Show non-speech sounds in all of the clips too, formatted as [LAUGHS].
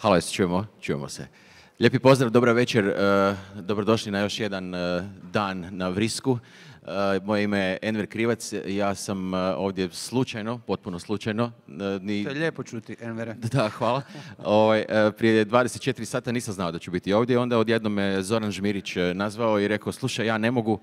Halo, se, čujemo? Čujemo se. Lijepi pozdrav, dobra večer, e, dobrodošli na još jedan e, dan na Vrisku. Eh, moje ime je Enver Krivac, ja sam eh, ovdje slučajno, potpuno slučajno. Eh, to je lijepo čuti, Envere. [LAUGHS] Da, hvala. Ovaj, prije 24 sata nisam znao da ću biti ovdje, onda odjednom me Zoran Žmirić nazvao i rekao, slušaj, ja ne mogu,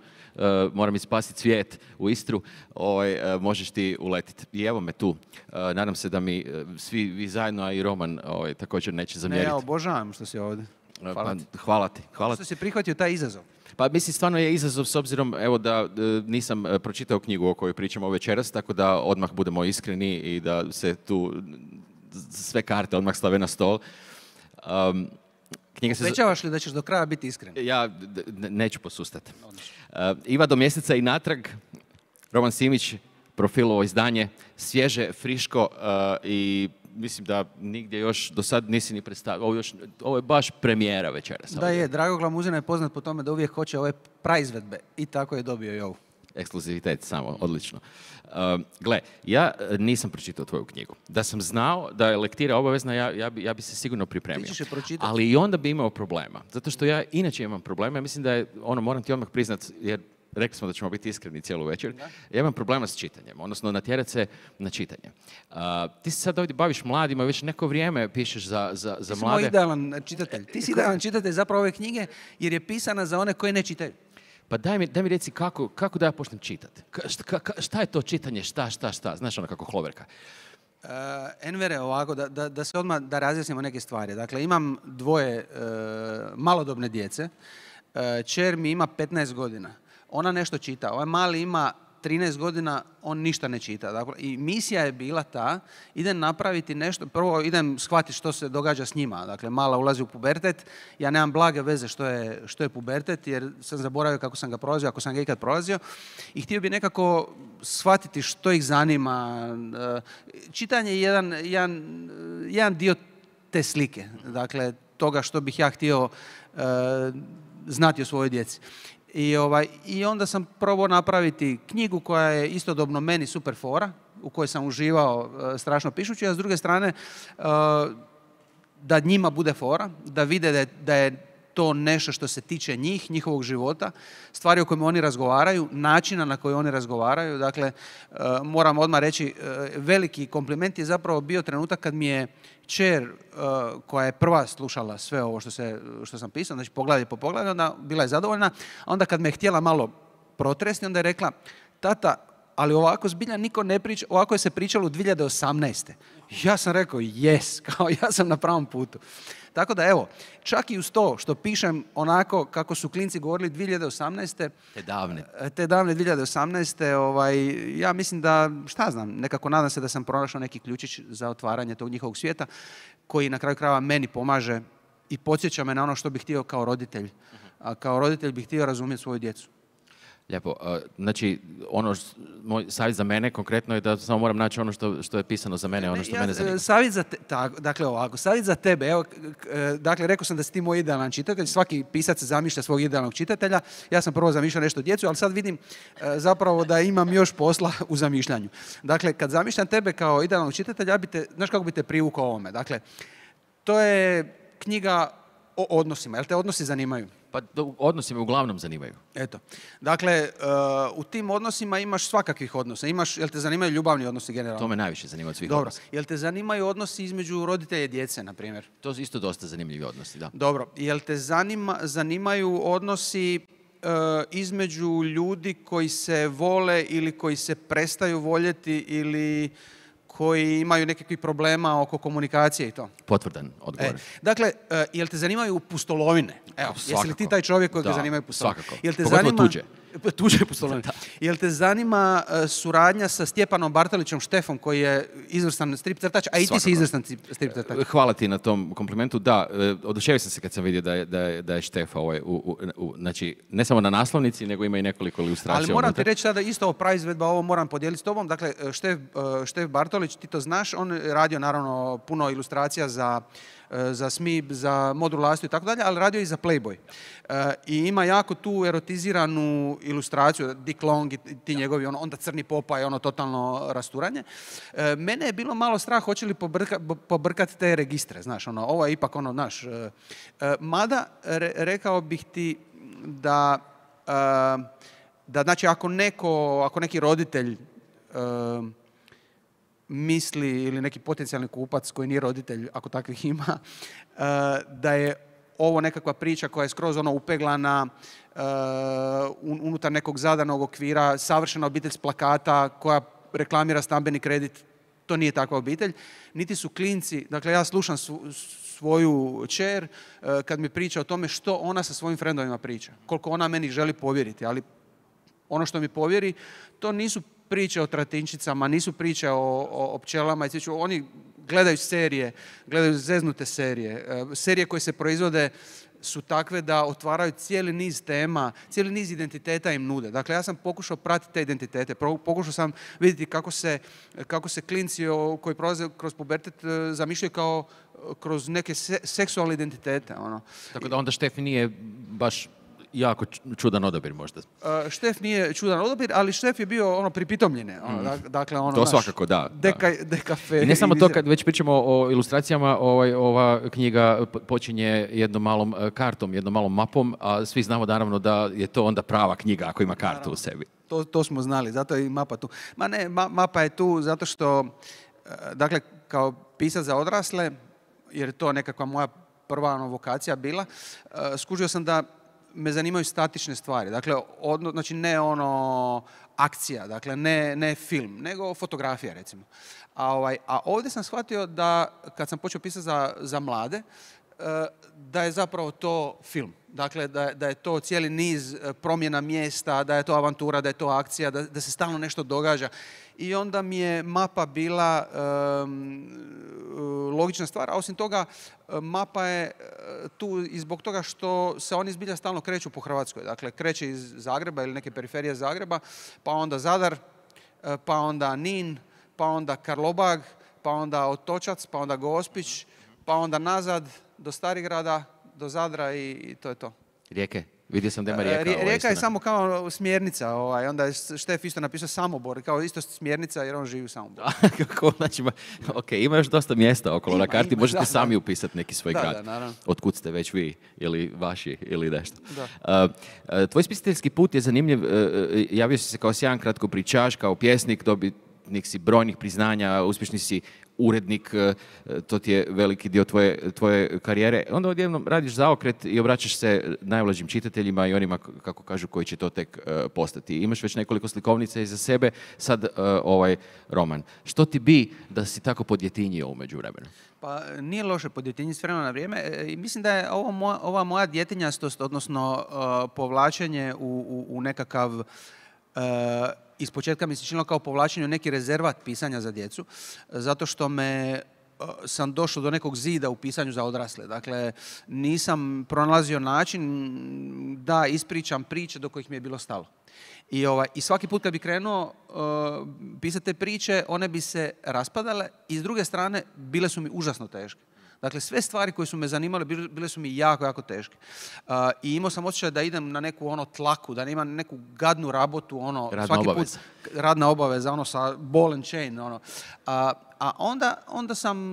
moram ispasiti svijet u Istru, ovaj, možeš ti uletiti. I evo me tu. Nadam se da mi svi vi zajedno, a i Roman ovaj, također neće zamjeriti. Ne, ja obožavam što si ovdje. Hvala pa ti. Hvala ti. Hvala. Što si prihvatio taj izazov. Pa mislim, stvarno je izazov s obzirom evo da e, nisam e, pročitao knjigu o kojoj pričamo večeras, tako da odmah budemo iskreni i da se tu sve karte odmah stave na stol. Um, knjiga se... Svećavaš li da ćeš do kraja biti iskren? Ja neću posustati. E, iva do mjeseca i natrag, Roman Simić, profilovo izdanje, svježe, friško i mislim da nigdje još do sad nisi ni predstavio. Ovo, još, ovo je baš premijera večeras. Da je, Drago Glamuzina je poznat po tome da uvijek hoće ove praizvedbe i tako je dobio i ovu. Ekskluzivitet samo, odlično. Ehm, gle, ja eh, nisam pročitao tvoju knjigu. Da sam znao da je lektira obavezna, ja, ja, bi, ja bi se sigurno pripremio. Ti Ali i onda bi imao problema. Zato što ja inače imam problema. mislim da je, ono, moram ti odmah priznat, jer rekli smo da ćemo biti iskreni cijelu večer, ja imam problema s čitanjem, odnosno natjerat se na čitanje. ti se sad ovdje baviš mladima, već neko vrijeme pišeš za, za, za mlade. Ti si idealan čitatelj. Ti si idealan čitatelj zapravo ove knjige, jer je pisana za one koje ne čitaju. Pa daj mi, daj mi reci kako, kako da ja počnem čitati. Šta, je to čitanje, šta, šta, šta, znaš ono kako hloverka. Uh, Envere, ovako, da, se odmah, da razjasnimo neke stvari. Dakle, imam dvoje e, malodobne djece. Uh, e, čer mi ima 15 godina ona nešto čita. Ovaj mali ima 13 godina, on ništa ne čita. Dakle, I misija je bila ta, idem napraviti nešto, prvo idem shvatiti što se događa s njima. Dakle, mala ulazi u pubertet, ja nemam blage veze što je, što je pubertet, jer sam zaboravio kako sam ga prolazio, ako sam ga ikad prolazio. I htio bi nekako shvatiti što ih zanima. Eh, čitanje je jedan, jedan, jedan dio te slike, dakle, toga što bih ja htio eh, znati o svojoj djeci. I, ovaj, I onda sam probao napraviti knjigu koja je istodobno meni super fora, u kojoj sam uživao e, strašno pišući, a s druge strane e, da njima bude fora, da vide da da je to nešto što se tiče njih, njihovog života, stvari o kojima oni razgovaraju, načina na koji oni razgovaraju. Dakle, eh, moram odmah reći, eh, veliki kompliment je zapravo bio trenutak kad mi je čer eh, koja je prva slušala sve ovo što, se, što sam pisao, znači poglavlje po poglavlju onda bila je zadovoljna, a onda kad me je htjela malo protresni, onda je rekla, tata, ali ovako zbilja niko ne priča, ovako je se pričalo u 2018. Ja sam rekao, jes, [LAUGHS] kao ja sam na pravom putu. Tako da evo, čak i uz to što pišem onako kako su klinci govorili 2018. Te davne. E, te davne 2018. Ovaj, ja mislim da, šta znam, nekako nadam se da sam pronašao neki ključić za otvaranje tog njihovog svijeta koji na kraju krajeva meni pomaže i podsjeća me na ono što bih htio kao roditelj. A kao roditelj bih htio razumjeti svoju djecu. Lijepo. Znači, ono, moj savjet za mene konkretno je da samo moram naći ono što, što je pisano za mene, ono što mene zanima. E, savjet za te, dakle ovako, savjet za tebe, evo, e, dakle, rekao sam da si ti moj idealan čitatelj, svaki pisac zamišlja svog idealnog čitatelja, ja sam prvo zamišljao nešto djecu, ali sad vidim e, zapravo da imam još posla [LAUGHS] u zamišljanju. Dakle, kad zamišljam tebe kao idealnog čitatelja, ja bi te, znaš kako bi te privukao ovome, dakle, to je knjiga o odnosima, jel te odnosi zanimaju? Pa odnosi me uglavnom zanimaju. Eto. Dakle, e, u tim odnosima imaš svakakvih odnosa. Imaš, jel te zanimaju ljubavni odnosi generalno? To me najviše zanima od svih Dobro. Jel te zanimaju odnosi između roditelja i djece, na primjer? To su isto dosta zanimljivi odnosi, da. Dobro. Jel te zanimaju odnosi e, između ljudi koji se vole ili koji se prestaju voljeti ili koji imaju nekakvih problema oko komunikacije i to. Potvrdan odgovor. E, dakle, e, jel te zanimaju pustolovine? Evo, jesi li ti taj čovjek koji te zanimaju pustolovine? Svakako. Jel te Pogotovo tuđe. Pa tuđe je Jel te zanima e, suradnja sa Stjepanom Bartolićom Štefom koji je izvrstan strip crtač, a i ti si izvrstan strip crtač. E, hvala ti na tom komplimentu. Da, e, oduševio sam se kad sam vidio da je, da Štefa ovaj, znači, ne samo na naslovnici, nego ima i nekoliko ilustracija. Ali moram ti reći sada isto o praizvedba ovo moram podijeliti s tobom. Dakle, Štef, Štef Bartolić, ti to znaš, on radio naravno puno ilustracija za E, za Smib, za Modulastu i tako dalje, ali radio i za Playboy. E, I ima jako tu erotiziranu ilustraciju, Dick Long i ti njegovi, ono, onda crni popa i ono totalno rasturanje. E, mene je bilo malo strah hoće li pobrkati te registre, znaš, ono, ovo je ipak ono, naš. Mada, rekao bih ti da, da znači ako neko, ako neki roditelj misli ili neki potencijalni kupac koji nije roditelj, ako takvih ima, [LAUGHS] eh, da je ovo nekakva priča koja je skroz ono upeglana eh, unutar nekog zadanog okvira, savršena obitelj s plakata koja reklamira stambeni kredit, to nije takva obitelj. Niti su klinci, dakle ja slušam svoju čer eh, kad mi priča o tome što ona sa svojim frendovima priča, koliko ona meni želi povjeriti, ali ono što mi povjeri, to nisu priče o tratinčicama, nisu priče o, o, pčelama i slično. Oni gledaju serije, gledaju zeznute serije. E, serije koje se proizvode su takve da otvaraju cijeli niz tema, cijeli niz identiteta im nude. Dakle, ja sam pokušao pratiti te identitete, pokušao sam vidjeti kako se, kako se klinci koji prolaze kroz pubertet e, zamišljaju kao e, kroz neke seksualne identitete. Ono. Tako da onda Štefi nije baš jako čudan odabir možda. E, Štef nije čudan odabir, ali Štef je bio ono pripitomljene. Ono, mhm. dakle, ono, to svakako, da. Deka, da. I ne samo to, kad već pričamo o ilustracijama, ovaj, ova knjiga e, počinje jednom malom e, kartom, jednom malom mapom, a svi znamo naravno da je to onda prava knjiga ako ima kartu u sebi. To, to smo znali, zato je i mapa tu. Ma ne, mapa je tu zato što, dakle, kao pisac za odrasle, jer to nekakva moja prva ono, vokacija bila, skužio sam da me zanimaju statične stvari. Dakle, odno, znači ne ono akcija, dakle ne, ne film, nego fotografija recimo. A, ovaj, a ovdje sam shvatio da kad sam počeo pisati za, za mlade, Eh, da je zapravo to film. Dakle, da, da je to cijeli niz eh, promjena mjesta, da je to avantura, da je to akcija, da, da se stalno nešto događa. I onda mi je mapa bila eh, logična stvar, a osim toga mapa je tu i zbog toga što se oni zbilja stalno kreću po Hrvatskoj. Dakle, kreće iz Zagreba ili neke periferije Zagreba, pa onda Zadar, pa onda Nin, pa onda Karlobag, pa onda Otočac, pa onda Gospić, pa onda nazad do Starigrada, do Zadra i, to je to. Rijeke? Vidio sam da ima e, rijeka. Rijeka je samo kao smjernica. Ovaj. Onda je Štef isto napisao Samobor, kao isto smjernica jer on živi u Samoboru. [LAUGHS] Znači, ok, ima još dosta mjesta okolo na karti, možete sami upisati neki svoj da, grad. Otkud ste već vi ili vaši ili nešto. Da. E, e, tvoj spisateljski put je zanimljiv. javio si se kao sjajan kratko pričaš, kao pjesnik, bi. Nek si brojnih priznanja, uspješni si urednik, e, to ti je veliki dio tvoje, tvoje karijere. Onda odjednom radiš zaokret i obraćaš se najvlađim čitateljima i onima, kako kažu, koji će to tek e, postati. Imaš već nekoliko slikovnica iza sebe, sad e, ovaj roman. Što ti bi da si tako podjetinjio u međuvremenu? Pa nije loše podjetinji s vremena na vrijeme. I mislim da je ovo moja, ova moja djetinjastost, odnosno povlačenje u, u, nekakav iz početka mi se činilo kao povlačenje neki rezervat pisanja za djecu, e, zato što me e, sam došao do nekog zida u pisanju za odrasle. Dakle, nisam pronalazio način da ispričam priče do kojih mi je bilo stalo. I, ovaj, i svaki put kad bi krenuo uh, e, pisati te priče, one bi se raspadale i s druge strane bile su mi užasno teške. Dakle, sve stvari koje su me zanimale bile su mi jako, jako teške. I imao sam osjećaj da idem na neku ono tlaku, da imam neku gadnu rabotu, ono, svaki put radna obaveza, ono sa ball and chain, ono a onda, onda sam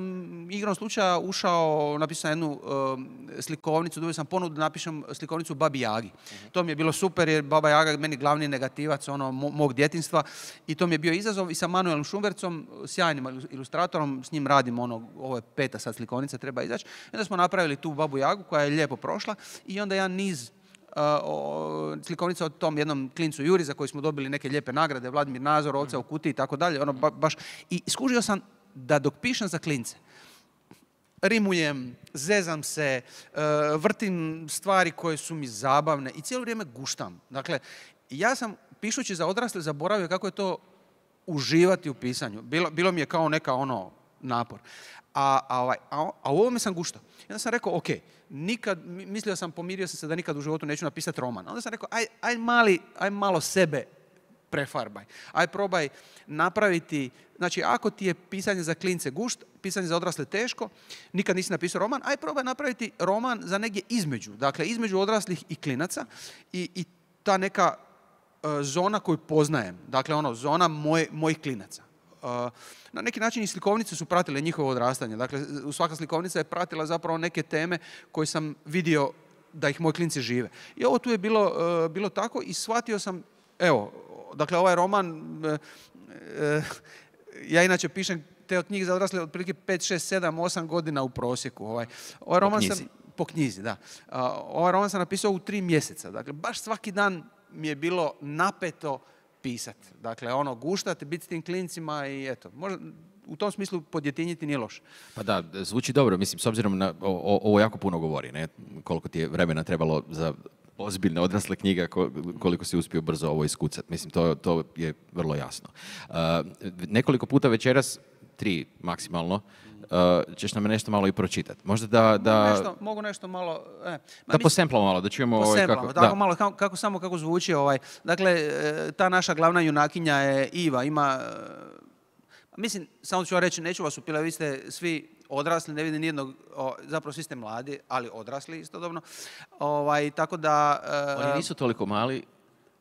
igrom slučaja ušao, napisao jednu um, slikovnicu, dobio sam ponudu da napišem slikovnicu Babi Jagi. To mi je bilo super jer Baba Jaga je meni glavni negativac ono, mog djetinstva i to mi je bio izazov i sa Manuelom Šumbercom, sjajnim ilustratorom, s njim radim ono, ovo je peta sad slikovnica, treba izaći. Onda smo napravili tu Babu Jagu koja je lijepo prošla i onda jedan niz o, slikovnica o tom jednom klincu Juri za koji smo dobili neke lijepe nagrade, Vladimir Nazor, Ovca u kuti i tako dalje. Ono I skužio sam da dok pišem za klince, rimujem, zezam se, e, vrtim stvari koje su mi zabavne i cijelo vrijeme guštam. Dakle, ja sam pišući za odrasle zaboravio kako je to uživati u pisanju. bilo mi je kao neka ono napor. A, a, ovaj, a, u ovome sam gušta I onda sam rekao, ok, nikad, mislio sam, pomirio sam se da nikad u životu neću napisati roman. Onda sam rekao, aj, aj, mali, aj malo sebe prefarbaj. Aj probaj napraviti, znači ako ti je pisanje za klince gušt, pisanje za odrasle teško, nikad nisi napisao roman, aj probaj napraviti roman za negdje između, dakle između odraslih i klinaca i, i ta neka e, zona koju poznajem, dakle ono, zona moj, mojih klinaca na neki način i slikovnice su pratile njihovo odrastanje. Dakle, svaka slikovnica je pratila zapravo neke teme koje sam vidio da ih moji klinci žive. I ovo tu je bilo, e, bilo tako i shvatio sam, evo, dakle ovaj roman, e, e, ja inače pišem te od njih za odrasle otprilike 5, 6, 7, 8 godina u prosjeku. Ovaj, ovaj roman po knjizi. Sam, po knjizi, da. Ovaj roman sam napisao u tri mjeseca. Dakle, baš svaki dan mi je bilo napeto pisati. Dakle, ono, guštati, biti s tim klincima i eto. Možda, u tom smislu podjetinjiti nije loš. Pa da, zvuči dobro. Mislim, s obzirom na ovo jako puno govori, ne? Koliko ti je vremena trebalo za ozbiljne odrasle knjige, koliko si uspio brzo ovo iskucati, Mislim, to, to je vrlo jasno. Uh, nekoliko puta večeras, tri maksimalno, uh, ćeš nam nešto malo i pročitati. Možda da... da nešto, mogu nešto malo... E, da malo, da čujemo... Ovaj, kako, tako, da. malo, kako, kako, samo kako zvuči. Ovaj. Dakle, e, ta naša glavna junakinja je Iva. Ima... E, mislim, samo ću vam reći, neću vas upila, vi ste svi odrasli, ne vidim nijednog, o, zapravo svi ste mladi, ali odrasli istodobno. Ovaj, tako da... E, Oni nisu toliko mali,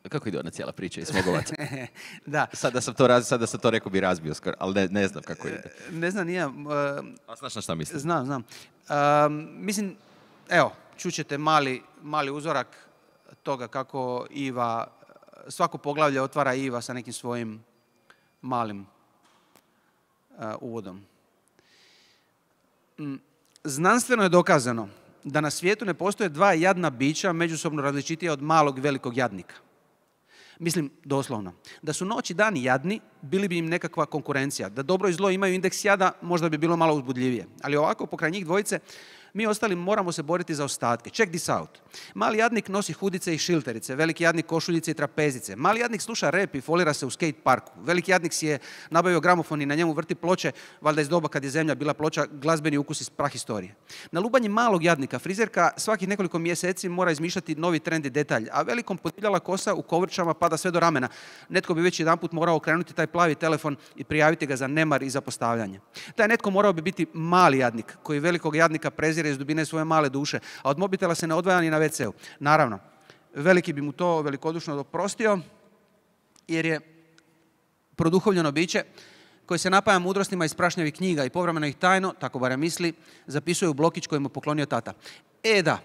kako ide ona cijela priča iz smogovac? [LAUGHS] da. sam to, raz, sam to rekao bi razbio skoro, ali ne, znam kako ide. E, ne znam, nije. E, A znaš na šta mislim? Znam, znam. E, mislim, evo, čućete mali, mali uzorak toga kako Iva, svako poglavlje otvara Iva sa nekim svojim malim uh, uvodom. Mm, znanstveno je dokazano da na svijetu ne postoje dva jadna bića međusobno različitija od malog velikog jadnika. Mislim, doslovno. Da su noć i dani jadni, bili bi im nekakva konkurencija. Da dobro i zlo imaju indeks jada, možda bi bilo malo uzbudljivije. Ali ovako, pokraj njih dvojice, mi ostali moramo se boriti za ostatke. Check this out. Mali jadnik nosi hudice i šilterice, veliki jadnik košuljice i trapezice. Mali jadnik sluša rep i folira se u skate parku. Veliki jadnik si je nabavio gramofon i na njemu vrti ploče, valjda iz doba kad je zemlja bila ploča, glazbeni ukus iz prahistorije. Na lubanje malog jadnika frizerka svakih nekoliko mjeseci mora izmišljati novi trend i detalj, a velikom potpiljala kosa u kovrčama pada sve do ramena. Netko bi već jedanput morao okrenuti taj plavi telefon i prijaviti ga za nemar i zapostavljanje. Taj netko morao bi biti mali jadnik koji velikog jadnika PreZ prezire iz dubine svoje male duše, a od mobitela se ne odvaja ni na WC-u. Naravno, veliki bi mu to velikodušno doprostio, jer je produhovljeno biće koje se napaja mudrostima iz prašnjevih knjiga i povremeno ih tajno, tako barem misli, zapisuje u blokić koji mu poklonio tata. E da,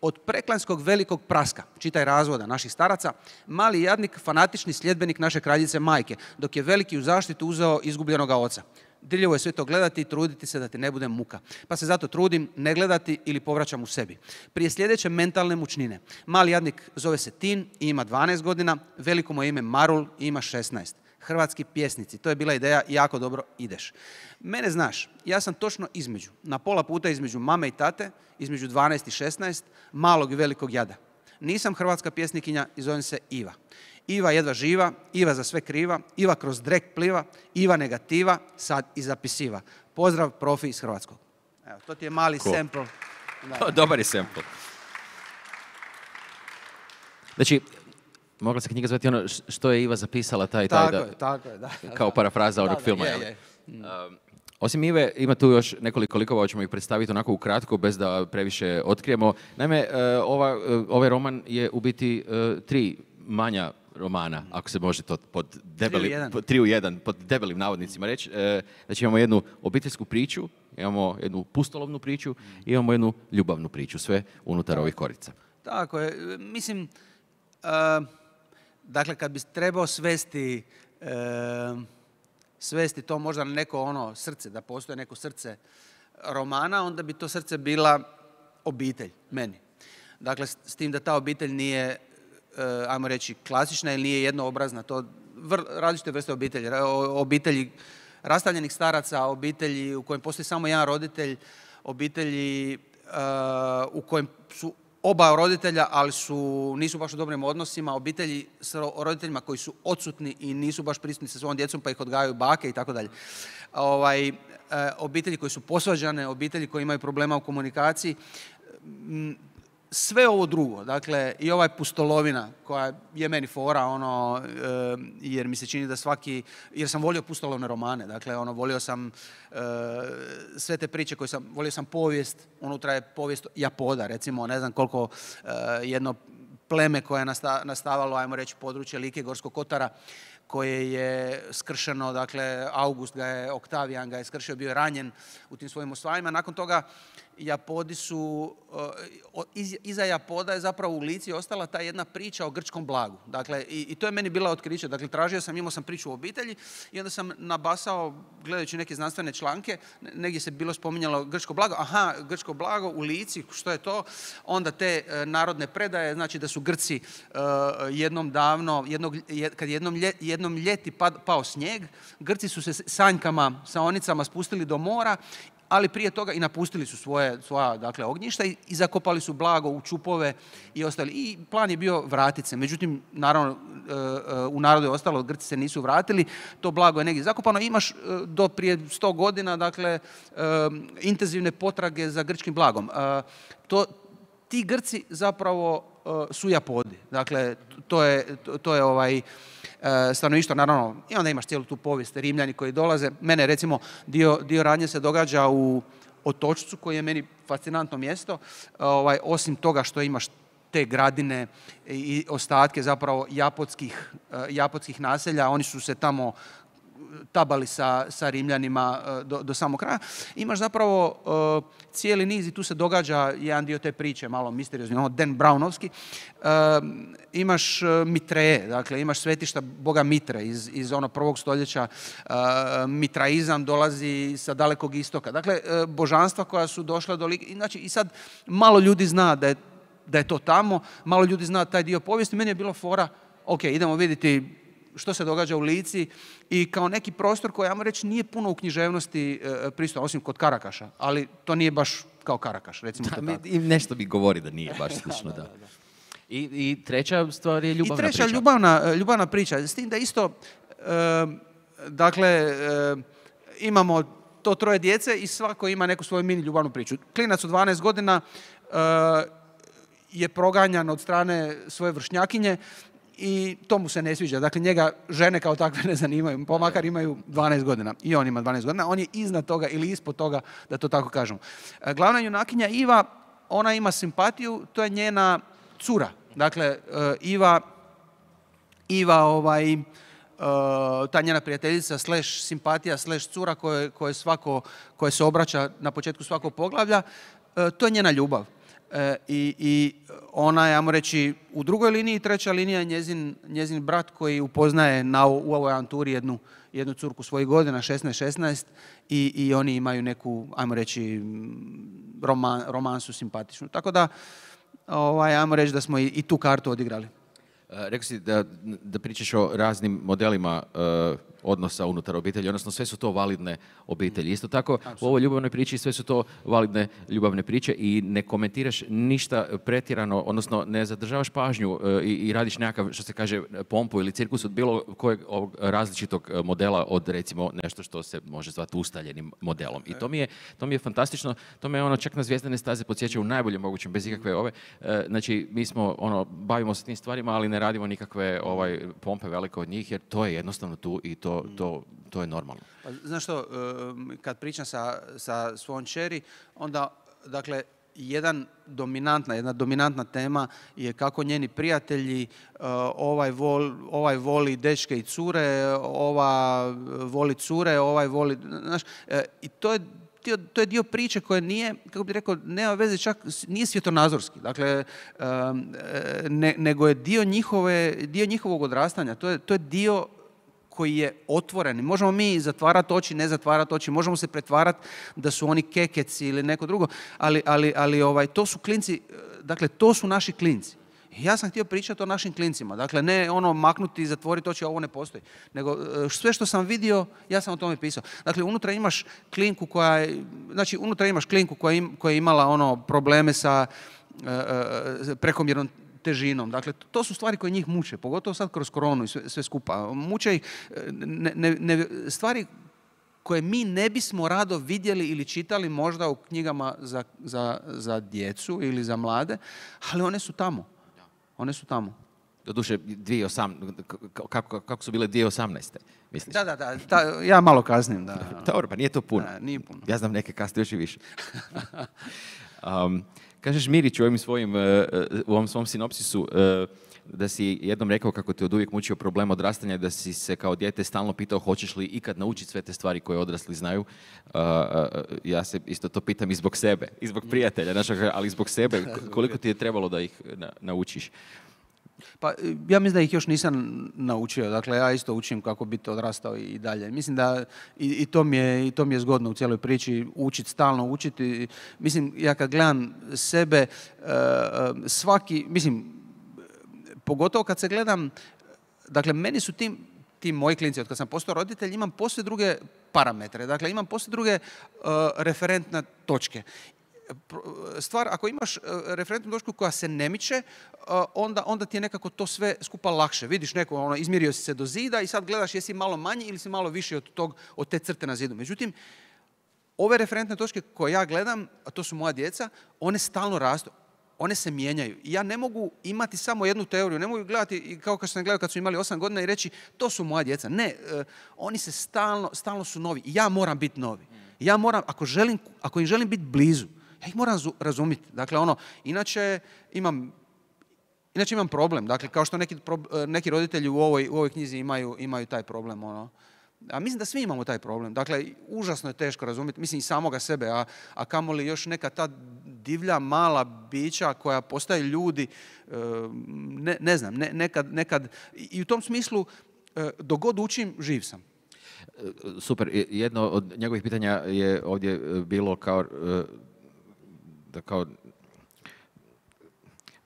od preklanskog velikog praska, čitaj razvoda naših staraca, mali jadnik, fanatični sljedbenik naše kraljice majke, dok je veliki u zaštitu uzeo izgubljenoga oca. Dirljivo je sve to gledati i truditi se da ti ne bude muka. Pa se zato trudim ne gledati ili povraćam u sebi. Prije sljedeće mentalne mučnine. Mali jadnik zove se Tin i ima 12 godina, veliko mu ime Marul i ima 16 hrvatski pjesnici. To je bila ideja, jako dobro ideš. Mene znaš, ja sam točno između, na pola puta između mame i tate, između 12 i 16, malog i velikog jada. Nisam hrvatska pjesnikinja i zovem se Iva. Iva jedva živa, Iva za sve kriva, Iva kroz drek pliva, Iva negativa, sad i zapisiva. Pozdrav profi iz Hrvatskog. Evo, to ti je mali cool. sample. Da. [LAUGHS] Dobar je sample. Znači, mogla se knjiga zvati ono što je Iva zapisala taj taj da, tako je, da, [LAUGHS] kao parafraza onog filma. Je, mm. um, osim Ive, ima tu još nekoliko likova, ćemo ih predstaviti onako ukratko, bez da previše otkrijemo. Naime, uh, ova, uh, ovaj roman je u biti uh, tri manja romana, ako se može to pod debeli, tri u jedan, pod debelim navodnicima reći. E, znači imamo jednu obiteljsku priču, imamo jednu pustolovnu priču, mhm. imamo jednu ljubavnu priču, sve unutar ovih korica. Tako je, e, mislim, e, dakle kad bi trebao svesti svesti to možda na neko ono srce, da postoje neko srce romana, onda bi to srce bila obitelj, meni. Dakle, s tim da ta obitelj nije Eh, ajmo reći, klasična ili nije jednoobrazna. To različite vrste obitelji. Obitelji rastavljenih staraca, obitelji u kojem postoji samo jedan roditelj, obitelji eh, u kojem su oba roditelja, ali su, nisu baš u dobrim odnosima, obitelji s roditeljima koji su odsutni i nisu baš prisutni sa svojom djecom, pa ih odgajaju bake i tako dalje. Ovaj, eh, obitelji koji su posvađane, obitelji koji imaju problema u komunikaciji sve ovo drugo, dakle i ovaj pustolovina koja je meni fora, ono, jer mi se čini da svaki, jer sam volio pustolovne romane, dakle ono, volio sam eh, sve te priče koje sam, volio sam povijest, unutra je povijest Japoda, recimo, ne znam koliko eh, jedno pleme koje je nastavalo, ajmo reći, područje Like Gorskog Kotara, koje je skršeno, dakle, August ga je, Oktavijan ga je skršio, bio je ranjen u tim svojim osvajima. Nakon toga Japodi su, eh, iza Japoda je zapravo u lici ostala ta jedna priča o grčkom blagu. Dakle, i, to je meni bila otkriće. Dakle, tražio sam, imao sam priču u obitelji i onda sam nabasao, gledajući neke znanstvene članke, negdje se bilo spominjalo grčko blago. Aha, grčko blago u lici, što je to? Onda te eh, narodne predaje, znači da su Grci eh, jednom davno, kad jednom, jednom ljeti pao snijeg, Grci su se sanjkama, saonicama spustili do mora ali prije toga i napustili su svoje, svoja dakle, ognjišta i, zakopali su blago u čupove i ostali. I plan je bio vratiti se. Međutim, naravno, e, e, u narodu je ostalo, Grci se nisu vratili, to blago je negdje zakopano. Imaš e, do prije sto godina, dakle, intenzivne potrage za grčkim blagom. To, ti Grci zapravo Eh, su japodi. Dakle, to je, to je ovaj eh, stanovništvo, naravno, i onda imaš cijelu tu povijest, rimljani koji dolaze. Mene, recimo, dio, dio radnje se događa u otočcu, koji je meni fascinantno mjesto, eh, ovaj, osim toga što imaš te gradine i ostatke zapravo japotskih naselja. Oni su se tamo tabali sa, sa Rimljanima e, do, do samog kraja. Imaš zapravo e, cijeli niz i tu se događa jedan dio te priče, malo misteriozni, ono Dan Brownovski. E, imaš Mitreje, dakle imaš svetišta boga Mitre iz, iz ono prvog stoljeća. mitraizam dolazi sa dalekog istoka. Dakle, božanstva koja su došla do Znači, i sad malo ljudi zna da je, da je to tamo, malo ljudi zna taj dio povijesti. Meni je bilo fora, ok, idemo vidjeti što se događa u Lici i kao neki prostor koji, ajmo reći, nije puno u književnosti e, e, prisutan osim kod Karakaša, ali to nije baš kao Karakaš, recimo. to tako. I nešto bi govori da nije baš [LAUGHS] slično, da. I, treća stvar je ljubavna priča. I treća e, Ljubavna, priča. S tim da isto, dakle, imamo to troje djece i svako ima neku svoju mini ljubavnu priču. Klinac od 12 godina je proganjan od strane svoje vršnjakinje i to mu se ne sviđa. Dakle, njega žene kao takve ne zanimaju, pomakar pa imaju 12 godina. I on ima 12 godina. On je iznad toga ili ispod toga, da to tako kažemo. E, glavna junakinja Iva, ona ima simpatiju, to je njena cura. Dakle, e, Iva, Iva ovaj, e, ta njena prijateljica, slash simpatija, slash cura koje, svako, koje se obraća na početku svakog poglavlja, to je njena ljubav. I, i ona je, ajmo reći, u drugoj liniji, treća linija je njezin, njezin brat koji upoznaje na, u ovoj anturi jednu, jednu curku svojih godina, 16-16, i, i oni imaju neku, ajmo reći, romansu simpatičnu. Tako da, ovaj, ajmo reći da smo i, i tu kartu odigrali. Eh, rekao si da, da pričaš o raznim modelima eh, odnosa unutar obitelji, odnosno sve su to validne obitelji. Isto tako, u ovoj ljubavnoj priči sve su to validne ljubavne priče i ne komentiraš ništa pretjerano, odnosno ne zadržavaš pažnju eh, i, radiš nekakav, što se kaže, pompu ili cirkus od bilo kojeg ovog različitog modela od recimo nešto što se može zvati ustaljenim modelom. I to mi je, to mi je fantastično, to me ono čak na zvijezdane staze podsjeća u najboljem mogućem, bez ikakve ove. znači, mi smo, ono, bavimo se tim stvarima, ali ne radimo nikakve ovaj, pompe velike od njih, jer to je jednostavno tu i to, mm. to, to je normalno. Pa, znaš što, kad pričam sa, sa svom čeri, onda, dakle, jedan dominantna, jedna dominantna tema je kako njeni prijatelji, e, ovaj, ovaj voli dečke i cure, ova e, voli cure, ovaj voli, znaš, e, i to je to je dio priče koja nije, kako bih rekao, nema veze čak, nije svjetonazorski, dakle, e, ne, nego je dio, njihove, dio njihovog odrastanja, to je, to je dio koji je otvoren. Možemo mi zatvarati oči, ne zatvarati oči, možemo se pretvarati da su oni kekeci ili neko drugo, ali, ali, ali ovaj, to su klinci, e, dakle, to su naši klinci. Ja sam htio pričati o našim klincima. Dakle, ne ono maknuti i zatvoriti oči, ovo ne postoji. Nego e, sve što sam vidio, ja sam o tome pisao. Dakle, unutra imaš klinku koja je, znači, unutra imaš klinku koja je, koja je imala ono probleme sa e, e, prekomjernom težinom. Dakle, to su stvari koje njih muče, pogotovo sad kroz koronu i sve, skupa. Muče ih ne, ne, ne, stvari koje mi ne bismo rado vidjeli ili čitali možda u knjigama za, za, za djecu ili za mlade, ali one su tamo. One su tamo. Doduše, duše, kako, kako su bile 2018. Misliš? Da, da, da, ja malo kaznim. Da. [LAUGHS] Dobro, pa nije to puno. nije puno. Ja znam neke kasne još i više. [LAUGHS] um, kažeš Mirić u ovim svojim, eh, eh, u ovom svom sinopsisu, uh, da si jednom rekao kako te od uvijek mučio problem odrastanja, da si se kao dijete stalno pitao hoćeš li ikad naučiti sve te stvari koje odrasli znaju. Uh, uh, ja se isto to pitam i zbog sebe, i zbog prijatelja, ali i zbog sebe. [LAUGHS] Koliko ti je trebalo da ih naučiš? Pa ja mislim da ih još nisam naučio, dakle ja isto učim kako biti odrastao i dalje. Mislim da i, je, i to mi je zgodno u cijeloj priči, učiti, stalno učiti. Mislim, ja kad gledam sebe, uh, svaki, mislim, pogotovo kad se gledam, dakle, meni su ti, ti moji klinci, od kad sam postao roditelj, imam posve druge parametre, dakle, imam posve druge e, referentne točke stvar, ako imaš e, referentnu točku koja se ne miče, e, onda, onda ti je nekako to sve skupa lakše. Vidiš neko, ono, izmirio si se do zida i sad gledaš jesi malo manji ili si malo više od, tog, od te crte na zidu. Međutim, ove referentne točke koje ja gledam, a to su moja djeca, one stalno rastu one se mijenjaju. I ja ne mogu imati samo jednu teoriju, ne mogu gledati kao kad sam gledao kad su imali osam godina i reći to su moja djeca. Ne, e, oni se stalno, stalno su novi ja moram biti novi. ja moram, ako, želim, ako im želim biti blizu, ja ih moram razumjeti. Dakle, ono, inače imam Inače imam problem, dakle, kao što neki, e, neki roditelji u ovoj, u ovoj knjizi imaju, imaju taj problem, ono. A mislim da svi imamo taj problem. Dakle, užasno je teško razumjeti, mislim i samoga sebe, a, a kamoli još neka ta divlja mala bića koja postaje ljudi, e, ne, ne znam, ne, nekad, nekad, i u tom smislu, e, dogod učim, živ sam. E, super, jedno od njegovih pitanja je ovdje bilo kao, da kao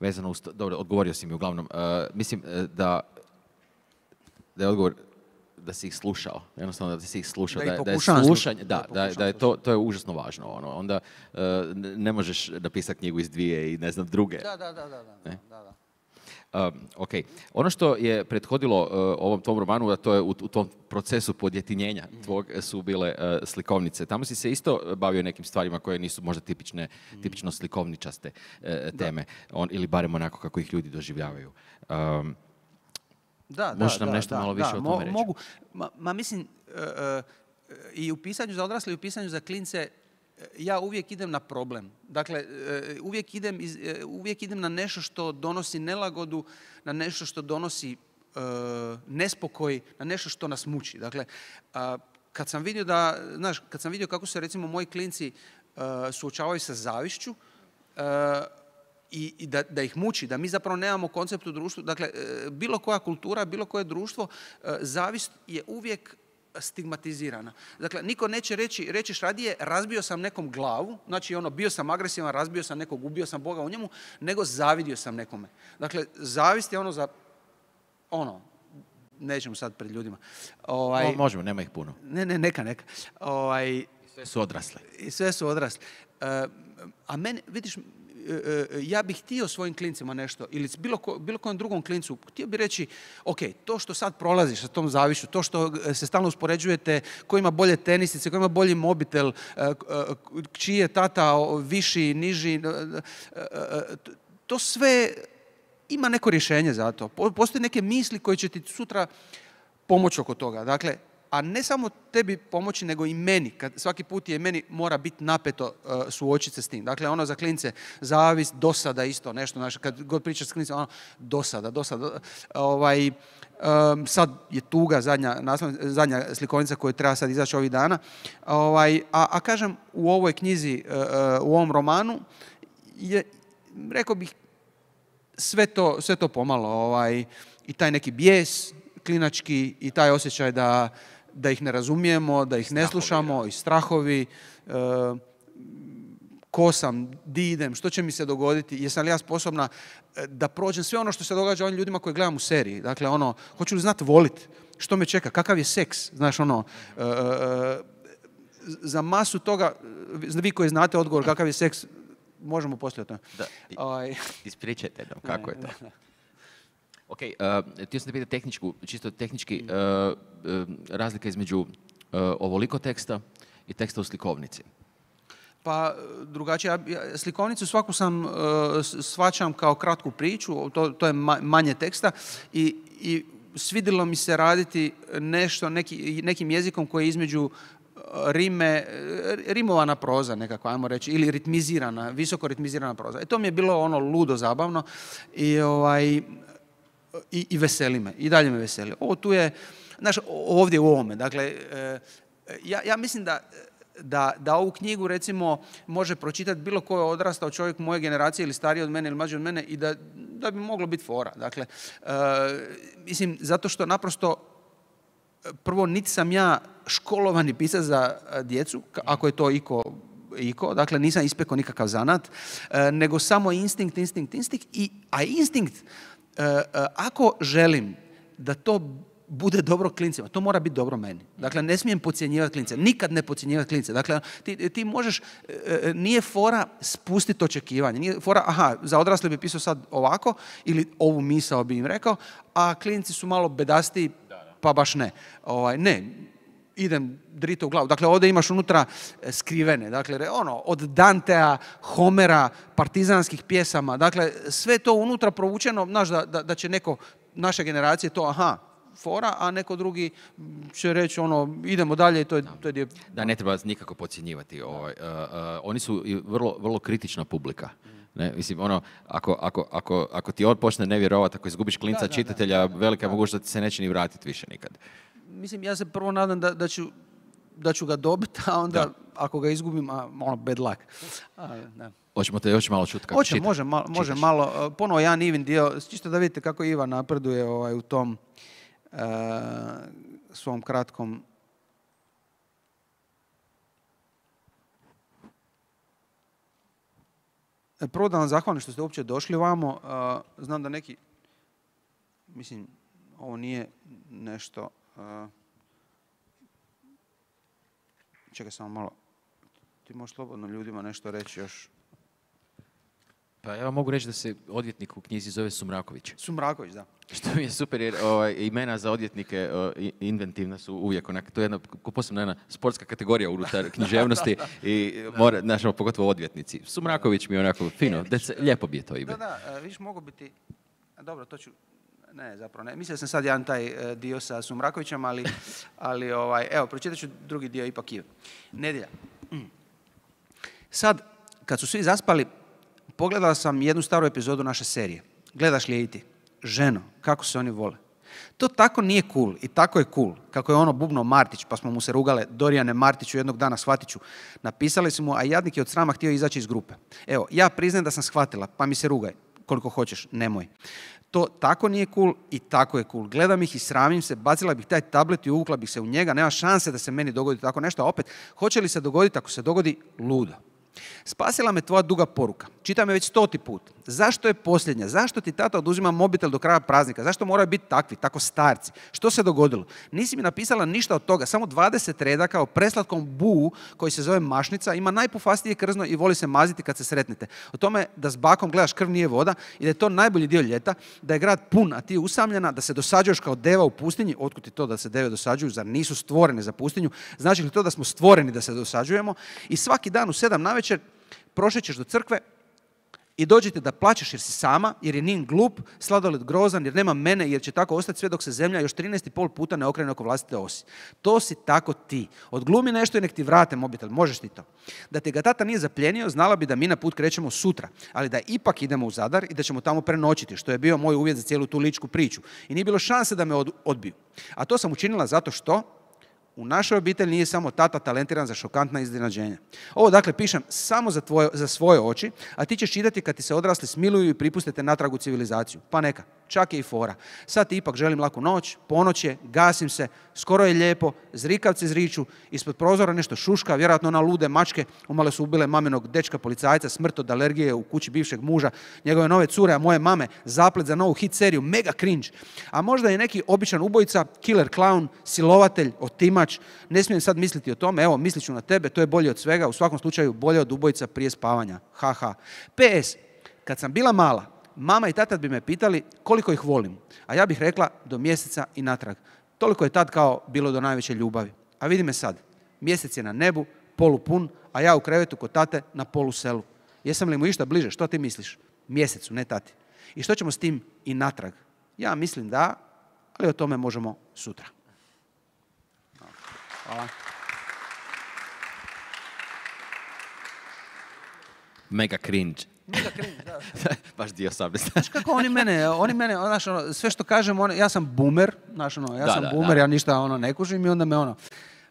vezano uz, dobro, odgovorio si mi uglavnom, mislim da, da je odgovor da si ih slušao, jednostavno da si ih slušao, da, da, je slušanje, da, da, je to, to je užasno važno, ono, onda eh, ne možeš napisati knjigu iz dvije i ne znam druge. Da, da, da, da, da, da. Um, ok, ono što je prethodilo eh, ovom tom romanu, da to je u, tom procesu podjetinjenja mhm. tvog su bile eh, slikovnice. Tamo si se isto bavio nekim stvarima koje nisu možda tipične, mhm. tipično slikovničaste teme, On, ili barem onako kako ih ljudi doživljavaju. Um, da, Možeš da, nam nešto da, malo više o tome Mogu. Ma, ma mislim, e, e, i u pisanju za odrasle i u pisanju za klince e, ja uvijek idem na problem. Dakle, uvijek idem, uvijek idem na nešto što donosi nelagodu, na nešto što donosi nespokoj, na nešto što nas muči. Dakle, kad sam vidio da, znaš, kad sam vidio kako se recimo moji klinci suočavaju sa zavišću, i, da, da ih muči, da mi zapravo nemamo koncept u društvu. Dakle, e, bilo koja kultura, bilo koje društvo, e, zavist je uvijek stigmatizirana. Dakle, niko neće reći, rećiš radije, razbio sam nekom glavu, znači ono, bio sam agresivan, razbio sam nekog, ubio sam Boga u njemu, nego zavidio sam nekome. Dakle, zavist je ono za, ono, nećemo sad pred ljudima. Ovaj, možemo, nema ih puno. Ne, ne, neka, neka. Ovaj, sve su odrasle. I sve su odrasle. E, a meni, vidiš, E, e, ja bih htio svojim klincima nešto ili bilo, ko, bilo kojem drugom klincu, htio bi reći, ok, to što sad prolaziš sa tom zavišu, to što e, se stalno uspoređujete, ko ima bolje tenisice, ko ima bolji mobitel, čiji je tata viši, niži, to sve ima neko rješenje za to. Postoje neke misli koje će ti sutra pomoći oko toga. Dakle, a ne samo tebi pomoći, nego i meni. Kad svaki put je meni mora biti napeto uh, e, suočiti se s tim. Dakle, ono za klince, zavis, dosada isto nešto. kad god pričaš s klincem, ono, dosada, dosada. E, ovaj, e, sad je tuga zadnja, naslov, zadnja slikovnica koja treba sad izaći ovih dana. Ovaj, a, a kažem, u ovoj knjizi, u ovom romanu, je, rekao bih, sve to, sve to pomalo. Ovaj, I taj neki bijes klinački i taj osjećaj da da ih ne razumijemo, da ih ne slušamo, i strahovi, e, ko sam, di idem, što će mi se dogoditi, jesam li ja sposobna e, da prođem sve ono što se događa onim ljudima koje gledam u seriji. Dakle, ono, hoću li znati voliti, što me čeka, kakav je seks, znaš, ono, e, za masu toga, vi koji znate odgovor kakav je seks, možemo poslije o tome. Da, ispričajte nam kako je to. Ok, uh, eh, ti sam te pitati tehničku, čisto tehnički, mm. eh, eh, razlika između ovoliko teksta i teksta u slikovnici. Pa drugačije, slikovnicu svaku sam svačam kao kratku priču, to, je manje teksta i, i svidilo mi se raditi nešto, nekim jezikom koji je između rime, rimovana proza nekako, ajmo reći, ili ritmizirana, visoko ritmizirana proza. I e, to mi je bilo ono ludo zabavno i ovaj, i, i veseli me. I dalje me veseli. Ovo tu je, znaš, ovdje u ovome. Dakle, e, ja, ja mislim da da, da ovu knjigu recimo može pročitati bilo ko je odrastao čovjek moje generacije ili stariji od mene ili mlađi od mene i da, da bi moglo biti fora. Dakle, e, mislim, zato što naprosto prvo niti sam ja školovani pisac za e, djecu, ako je to iko iko, dakle nisam ispekao nikakav zanat, nego samo instinkt, instinkt, instinkt, i, a instinkt E, e, ako želim da to bude dobro klincima. To mora biti dobro meni. Dakle, ne smijem podcjenjivati klince. Nikad ne podcjenjivati klince. Dakle, ti, ti možeš, e, nije fora spustiti očekivanje. Nije fora, aha, za odrasle bi pisao sad ovako ili ovu misao bi im rekao, a klinci su malo bedasti, pa baš ne. Ovaj, ne, idem drito u glavu. Dakle, ovdje imaš unutra e, skrivene, dakle, ono, od Dantea, Homera, partizanskih pjesama, dakle, sve to unutra provučeno, znaš, da, da, da će neko naše generacije to, aha, fora, a neko drugi će reći ono, idemo dalje i to je... Da, to je... da ne treba nikako podcjenjivati. Ovaj, e, e, oni su i vrlo, vrlo kritična publika. Ne, mislim, ono, ako, ako, ako, ako ti on počne nevjerovati, ako izgubiš klinca čitatelja, velika je mogućnost da ti se neće ni vratiti više nikad mislim, ja se prvo nadam da, da, ću, da ću ga dobiti, a onda ako ga izgubim, a, ono, bad luck. Hoćemo te još malo čuti kako Hoće, Može, malo, može malo. Ponovo jedan Ivin dio, čisto da vidite kako Iva napreduje ovaj, u tom uh, svom kratkom e, Prvo da vam zahvalim što ste uopće došli ovamo. E, znam da neki, mislim, ovo nije nešto Čekaj samo malo. Ti možeš slobodno ljudima nešto reći još. Pa ja mogu reći da se odvjetnik u knjizi zove Sumraković. Sumraković, da. [LAUGHS] Što mi je super jer ovaj, imena za odvjetnike inventivna su uvijek onak, to je jedna posebna jedna sportska kategorija unutar [LAUGHS] književnosti i mora, ono, pogotovo odvjetnici. Sumraković mi je onako fino, e, lijepo bi je to ime. Da, da, e, viš mogu biti, dobro, to ću ne, zapravo ne. Mislio sam sad jedan taj e, dio sa Sumrakovićem, ali, [LAUGHS] ali ovaj, evo, pročitat ću drugi dio ipak i Nedjelja. Mm. Sad, kad su svi zaspali, pogledala sam jednu staru epizodu naše serije. Gledaš li je i ti? Ženo, kako se oni vole. To tako nije cool i tako je cool. Kako je ono bubno Martić, pa smo mu se rugale Dorijane Martiću jednog dana shvatiću. Napisali smo a jadnik je od srama htio izaći iz grupe. Evo, ja priznajem da sam shvatila, pa mi se rugaj koliko hoćeš, nemoj to tako nije cool i tako je cool. Gledam ih i sramim se, bacila bih taj tablet i uvukla bih se u njega, nema šanse da se meni dogodi tako nešto, a opet, hoće li se dogoditi ako se dogodi ludo? Spasila me tvoja duga poruka. Čitam me već stoti put. Zašto je posljednja? Zašto ti tata oduzima mobitel do kraja praznika? Zašto moraju biti takvi, tako starci? Što se dogodilo? Nisi mi napisala ništa od toga. Samo 20 redaka o preslatkom bu koji se zove mašnica. Ima najpufastije krzno i voli se maziti kad se sretnete. O tome da s bakom gledaš krv nije voda i da je to najbolji dio ljeta, da je grad pun, a ti usamljena, da se dosađuješ kao deva u pustinji. Otkud ti to da se deve dosađuju? Zar nisu stvorene za pustinju? Znači li to da smo stvoreni da se dosađujemo? I svaki dan u sedam naveć večer, prošećeš do crkve i dođete da plaćeš jer si sama, jer je nin glup, sladoled grozan, jer nema mene, jer će tako ostati sve dok se zemlja još 13,5 puta ne okrene oko vlastite osi. To si tako ti. Odglumi nešto i nek ti vrate mobitel, možeš ti to. Da te ga tata nije zapljenio, znala bi da mi na put krećemo sutra, ali da ipak idemo u Zadar i da ćemo tamo prenoćiti, što je bio moj uvjet za cijelu tu ličku priču. I nije bilo šanse da me odbiju. A to sam učinila zato što, u našoj obitelji nije samo tata talentiran za šokantna iznenađenja. Ovo dakle pišem samo za, tvoje, za svoje oči, a ti ćeš čitati kad ti se odrasli smiluju i pripustite natrag u civilizaciju. Pa neka čak je i fora. Sad ipak želim laku noć, ponoć je, gasim se, skoro je lijepo, zrikavci zriču, ispod prozora nešto šuška, vjerojatno ona lude mačke, umale su ubile maminog dečka policajca, smrt od alergije u kući bivšeg muža, njegove nove cure, a moje mame, zaplet za novu hit seriju, mega cringe. A možda je neki običan ubojica, killer clown, silovatelj, otimač, ne smijem sad misliti o tome, evo, mislit ću na tebe, to je bolje od svega, u svakom slučaju bolje od ubojica prije spavanja. Haha. PS, kad sam bila mala, mama i tata bi me pitali koliko ih volim. A ja bih rekla do mjeseca i natrag. Toliko je tad kao bilo do najveće ljubavi. A vidi me sad. Mjesec je na nebu, polu pun, a ja u krevetu kod tate na polu selu. Jesam li mu išta bliže? Što ti misliš? Mjesecu, ne tati. I što ćemo s tim i natrag? Ja mislim da, ali o tome možemo sutra. Hvala. Mega cringe. Mega da. [LAUGHS] Baš dio ne Znaš kako oni mene, oni mene, znaš, ono, sve što kažem, ja sam boomer, znaš, ono, ja sam da, boomer, ja ništa ono, ne kužim i onda me ono,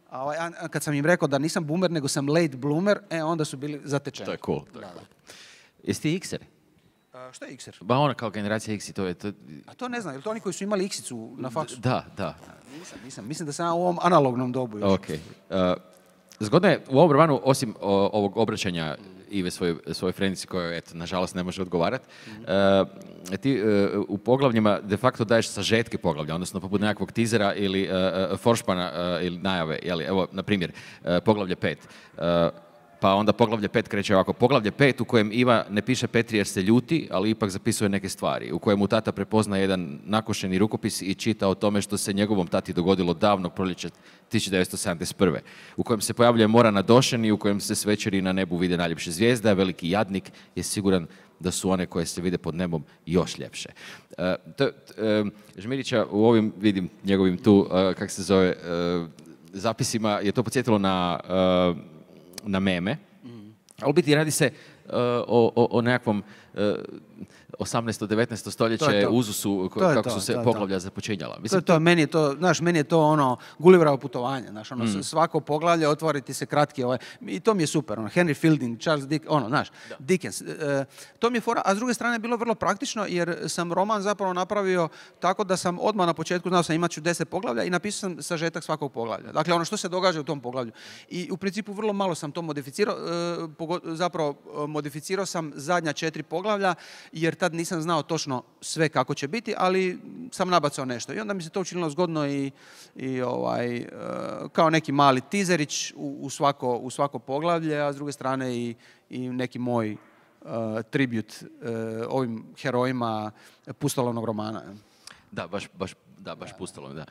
a, ovaj, kad sam im rekao da nisam boomer, nego sam late bloomer, e, onda su bili zatečeni. To je cool. To je cool. ti Xer? Što šta je Xer? Ba ona kao generacija X i to je... To... A to ne znam, je li to oni koji su imali Xicu na faksu? Da, da. Mislim da sam u ovom analognom dobu još. Ok. E, zgodno je u ovom romanu, osim ovog obraćanja Ive svoj, svoj kojoj, koja, eto, nažalost ne može odgovarati. Mhm. E, e, ti e, u poglavljima de facto daješ sažetke poglavlja, odnosno poput nekakvog tizera ili foršpana ili najave. Jeli, evo, na primjer, poglavlje pet pa onda poglavlje pet kreće ovako. Poglavlje pet u kojem Iva ne piše Petri jer se ljuti, ali ipak zapisuje neke stvari, u kojemu tata prepozna jedan nakošeni rukopis i čita o tome što se njegovom tati dogodilo davno proljeća 1971. U kojem se pojavljuje mora na došeni, u kojem se svečeri na nebu vide najljepše zvijezde, veliki jadnik je siguran da su one koje se vide pod nebom još ljepše. E, e, Žmirića u ovim, vidim njegovim tu, e, kak se zove, zapisima je to podsjetilo na na meme, mm. ali u biti radi se e, o, o, o nekakvom 18. Eh, 19. stoljeće to to. uzusu kako su se poglavlja započinjala. Mislim, to je to, meni je to, znaš, meni je to ono putovanje, znaš, ono mm. svako poglavlje otvoriti se kratki ovaj i to mi je super, ono Henry Fielding, Charles Dick, ono, znaš, Dickens. Eh, to mi je fora, a s druge strane je bilo vrlo praktično jer sam roman zapravo napravio tako da sam odmah na početku znao sam imat ću deset poglavlja i napisao sam sažetak svakog poglavlja. Dakle, ono što se događa u tom poglavlju. I u principu vrlo malo sam to modificirao, eh, zapravo modificirao sam zadnja četiri poglavlja poglavlja, jer tad nisam znao točno sve kako će biti, ali sam nabacao nešto. I onda mi se to učinilo zgodno i, i ovaj, e, kao neki mali tizerić u, u, svako, u svako poglavlje, a s druge strane i, i neki moj uh, tribut e, ovim herojima pustolovnog romana. Da, baš, baš, da, baš da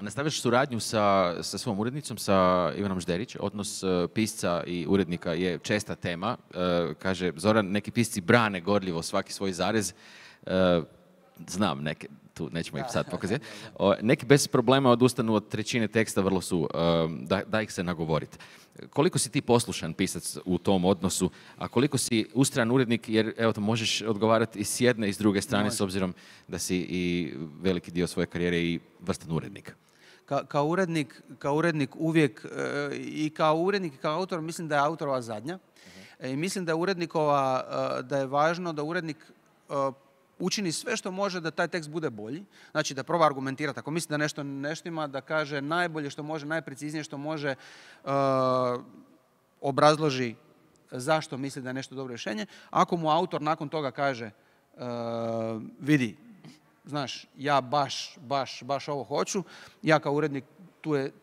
nastavljaš suradnju sa, sa svom urednicom, sa Ivanom Žderić. Odnos e, pisca i urednika je česta tema. E, kaže Zoran, neki pisci brane gorljivo svaki svoj zarez. E, znam neke, tu nećemo ih sad [LAUGHS] pokazati. Neki bez problema odustanu od trećine teksta, vrlo su, da, da ih se nagovoriti. Koliko si ti poslušan pisac u tom odnosu, a koliko si ustran urednik, jer evo to možeš odgovarati i s jedne i s druge strane, s obzirom da si i veliki dio svoje karijere i vrstan urednik kao, urednik, kao urednik uvijek e, i kao urednik i kao autor mislim da je autorova zadnja. E, I mislim da je urednikova, e, da je važno da urednik učini sve što može da taj tekst bude bolji. Znači da proba argumentirati. Ako misli da nešto ima da kaže najbolje što može, najpreciznije što može, obrazloži zašto misli da je nešto dobro rješenje. Ako mu autor nakon toga kaže vidi, znaš, ja baš, baš, baš ovo hoću, ja kao urednik